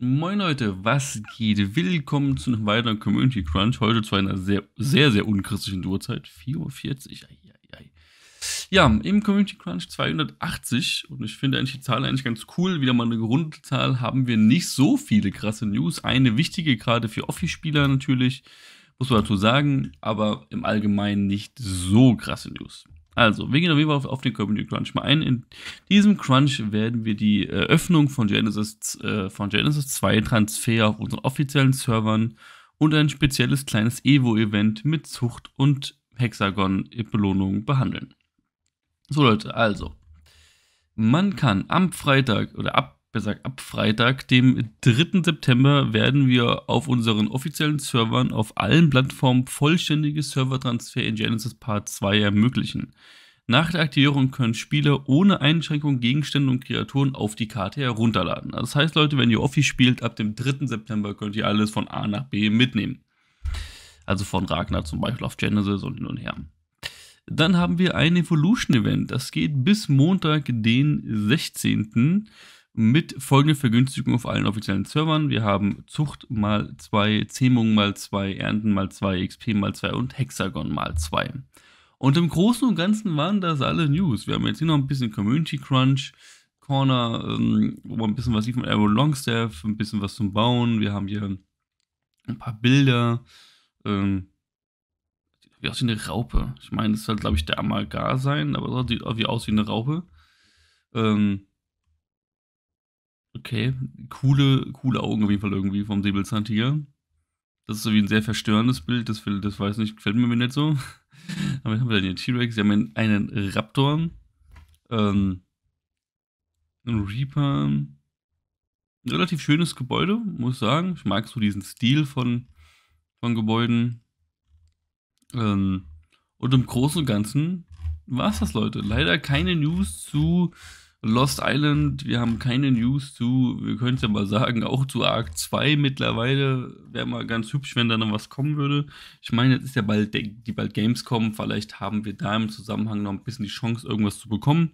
Moin Leute, was geht? Willkommen zu einem weiteren Community Crunch. Heute zu einer sehr, sehr, sehr unchristlichen Uhrzeit. 4.40 Uhr. Ja, im Community Crunch 280. Und ich finde eigentlich die Zahl eigentlich ganz cool. Wieder mal eine gerundete Zahl. Haben wir nicht so viele krasse News. Eine wichtige gerade für Office-Spieler natürlich. Muss man dazu sagen. Aber im Allgemeinen nicht so krasse News. Also, wir gehen auf jeden Fall auf, auf den Community Crunch mal ein. In diesem Crunch werden wir die Eröffnung von Genesis, äh, von Genesis 2 Transfer auf unseren offiziellen Servern und ein spezielles kleines Evo-Event mit Zucht und Hexagon-Belohnung behandeln. So Leute, also, man kann am Freitag oder ab besser ab Freitag, dem 3. September, werden wir auf unseren offiziellen Servern auf allen Plattformen vollständige Servertransfer in Genesis Part 2 ermöglichen. Nach der Aktivierung können Spieler ohne Einschränkung Gegenstände und Kreaturen auf die Karte herunterladen. Das heißt, Leute, wenn ihr Office spielt, ab dem 3. September könnt ihr alles von A nach B mitnehmen. Also von Ragnar zum Beispiel auf Genesis und hin und her. Dann haben wir ein Evolution-Event. Das geht bis Montag, den 16. September mit folgender Vergünstigung auf allen offiziellen Servern. Wir haben Zucht mal 2, Zähmung mal 2, Ernten mal 2, XP mal 2 und Hexagon mal 2. Und im Großen und Ganzen waren das alle News. Wir haben jetzt hier noch ein bisschen Community Crunch, Corner, ähm, wo man ein bisschen was sieht von Arrow Longstaff, ein bisschen was zum Bauen. Wir haben hier ein paar Bilder. Ähm, sieht wie aus wie eine Raupe. Ich meine, das soll, glaube ich, der Amalgar sein, aber sieht wie aus wie eine Raupe. Ähm, Okay, coole, coole Augen auf jeden Fall irgendwie vom Säbelzahntiger. Das ist so wie ein sehr verstörendes Bild, das, will, das weiß nicht, gefällt mir nicht so. Aber dann haben wir dann den T-Rex, wir haben einen, einen Raptor, ähm, einen Reaper, ein relativ schönes Gebäude, muss ich sagen. Ich mag so diesen Stil von, von Gebäuden. Ähm, und im Großen und Ganzen war es das, Leute. Leider keine News zu Lost Island, wir haben keine News zu, wir können es ja mal sagen, auch zu Arc 2 mittlerweile. Wäre mal ganz hübsch, wenn da noch was kommen würde. Ich meine, jetzt ist ja bald die bald kommen, vielleicht haben wir da im Zusammenhang noch ein bisschen die Chance, irgendwas zu bekommen.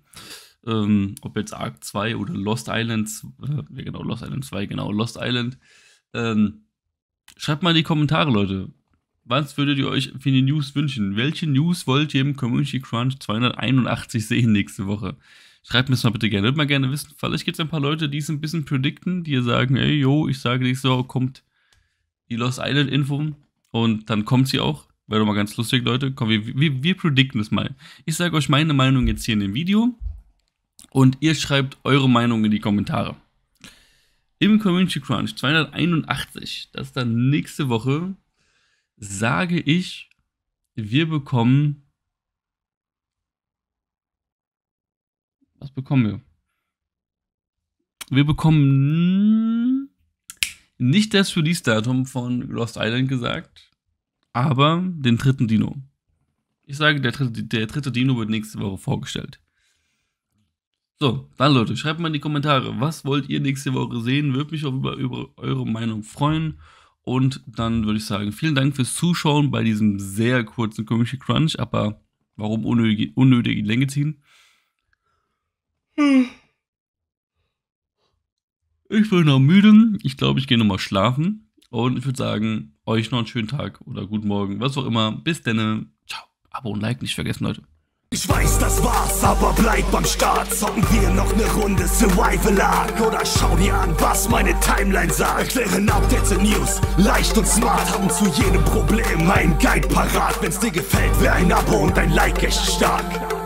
Ähm, ob jetzt Arc 2 oder Lost Island, äh, genau, Lost Island 2, genau, Lost Island. Ähm, schreibt mal in die Kommentare, Leute. Was würdet ihr euch für die News wünschen? Welche News wollt ihr im Community Crunch 281 sehen nächste Woche? Schreibt mir das mal bitte gerne. Würde mal gerne wissen. Vielleicht gibt es ein paar Leute, die es ein bisschen predikten, die sagen, ey, yo, ich sage nicht so, kommt die Lost Island Info und dann kommt sie auch. Wäre doch mal ganz lustig, Leute. Komm, wir, wir, wir predikten das mal. Ich sage euch meine Meinung jetzt hier in dem Video und ihr schreibt eure Meinung in die Kommentare. Im Community Crunch 281, das ist dann nächste Woche, sage ich, wir bekommen Was bekommen wir? Wir bekommen nicht das Release-Datum von Lost Island gesagt, aber den dritten Dino. Ich sage, der dritte, der dritte Dino wird nächste Woche vorgestellt. So, dann Leute, schreibt mal in die Kommentare, was wollt ihr nächste Woche sehen? Würde mich auch über, über eure Meinung freuen. Und dann würde ich sagen, vielen Dank fürs Zuschauen bei diesem sehr kurzen Community Crunch, aber warum unnötig, unnötig in Länge ziehen? Ich bin noch müde. Ich glaube, ich gehe nochmal schlafen. Und ich würde sagen, euch noch einen schönen Tag oder guten Morgen, was auch immer. Bis dann. Ciao. Abo und Like nicht vergessen, Leute. Ich weiß, das war's, aber bleib beim Start. Zocken wir noch ne Runde Survival Arc. Oder schau dir an, was meine Timeline sagt. Erklären Updates und News, leicht und smart. Haben zu jedem Problem einen Guide parat. Wenn's dir gefällt, wäre ein Abo und ein Like echt stark.